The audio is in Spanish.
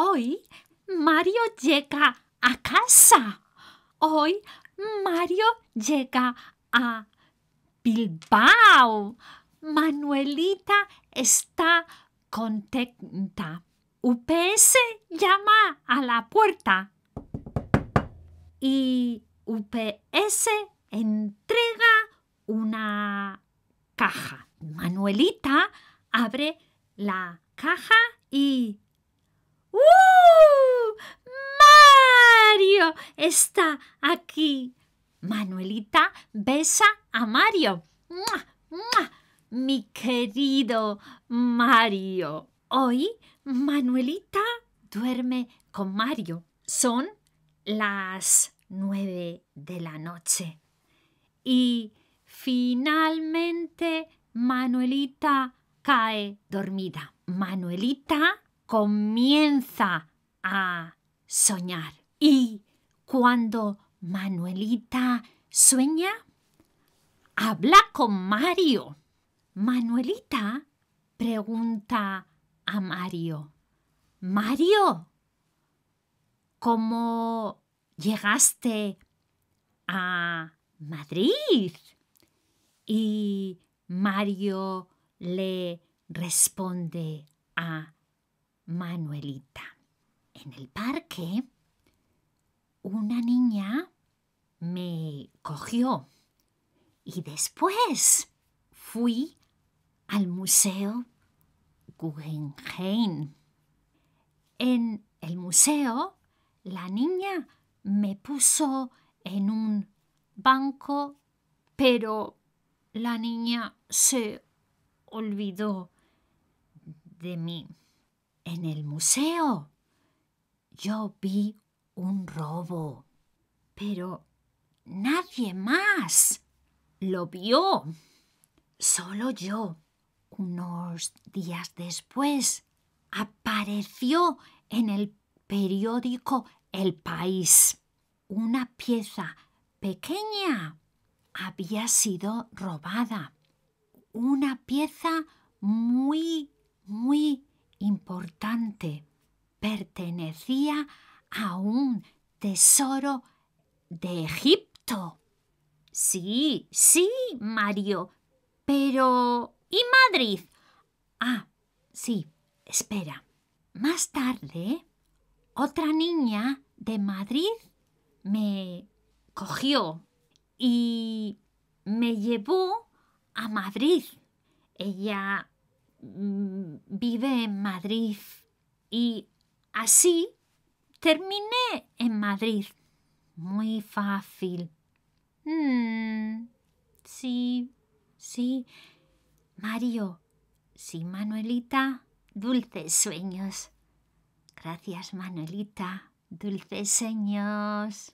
Hoy Mario llega a casa. Hoy Mario llega a Bilbao. Manuelita está contenta. UPS llama a la puerta y UPS entrega una caja. Manuelita abre la caja y ¡Uh! Mario está aquí. Manuelita besa a Mario. ¡Mua! ¡Mua! Mi querido Mario. Hoy Manuelita duerme con Mario. Son las nueve de la noche. Y finalmente Manuelita cae dormida. Manuelita comienza a soñar. Y cuando Manuelita sueña, habla con Mario. Manuelita pregunta a Mario, Mario, ¿cómo llegaste a Madrid? Y Mario le responde a Manuelita. En el parque, una niña me cogió y después fui al Museo Guggenheim. En el museo, la niña me puso en un banco, pero la niña se olvidó de mí. En el museo yo vi un robo, pero nadie más lo vio. Solo yo, unos días después, apareció en el periódico El País. Una pieza pequeña había sido robada. Una pieza muy, muy importante, pertenecía a un tesoro de Egipto. Sí, sí, Mario. Pero... ¿Y Madrid? Ah, sí, espera. Más tarde, otra niña de Madrid me cogió y me llevó a Madrid. Ella Mm, vive en Madrid y así terminé en Madrid. Muy fácil. Mm, sí, sí. Mario, sí, Manuelita, dulces sueños. Gracias, Manuelita, dulces sueños.